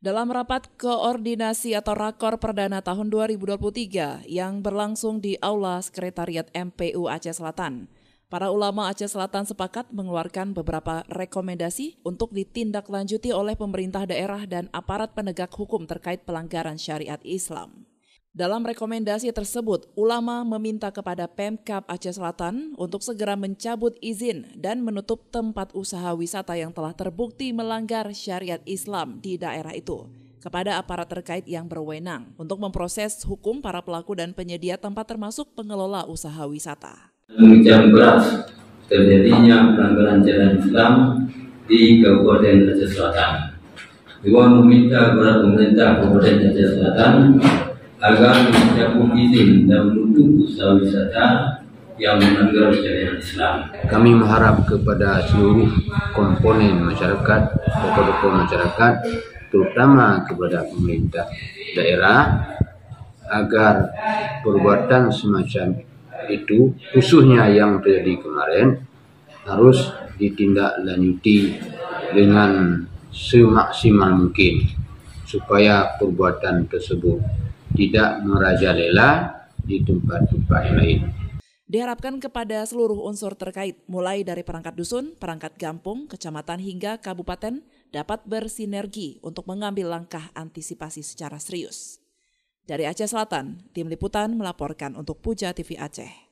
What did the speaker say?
Dalam rapat koordinasi atau rakor perdana tahun 2023 yang berlangsung di Aula Sekretariat MPU Aceh Selatan, para ulama Aceh Selatan sepakat mengeluarkan beberapa rekomendasi untuk ditindaklanjuti oleh pemerintah daerah dan aparat penegak hukum terkait pelanggaran syariat Islam. Dalam rekomendasi tersebut, ulama meminta kepada Pemkap Aceh Selatan untuk segera mencabut izin dan menutup tempat usaha wisata yang telah terbukti melanggar syariat Islam di daerah itu kepada aparat terkait yang berwenang untuk memproses hukum para pelaku dan penyedia tempat termasuk pengelola usaha wisata. Demikian berat terjadinya pelanggaran jalan Islam di Kabupaten Aceh Selatan. Dewan meminta kepada pemerintah Kabupaten Aceh Selatan agar bisa izin dan menutup usaha wisata yang melanggar syariat Islam. Kami mengharap kepada seluruh komponen masyarakat, tokoh-tokoh masyarakat, terutama kepada pemerintah daerah, agar perbuatan semacam itu, khususnya yang terjadi kemarin, harus ditindaklanjuti dengan semaksimal mungkin supaya perbuatan tersebut tidak merajalela di tempat-tempat lain. Diharapkan kepada seluruh unsur terkait, mulai dari perangkat dusun, perangkat kampung, kecamatan hingga kabupaten, dapat bersinergi untuk mengambil langkah antisipasi secara serius. Dari Aceh Selatan, Tim Liputan melaporkan untuk Puja TV Aceh.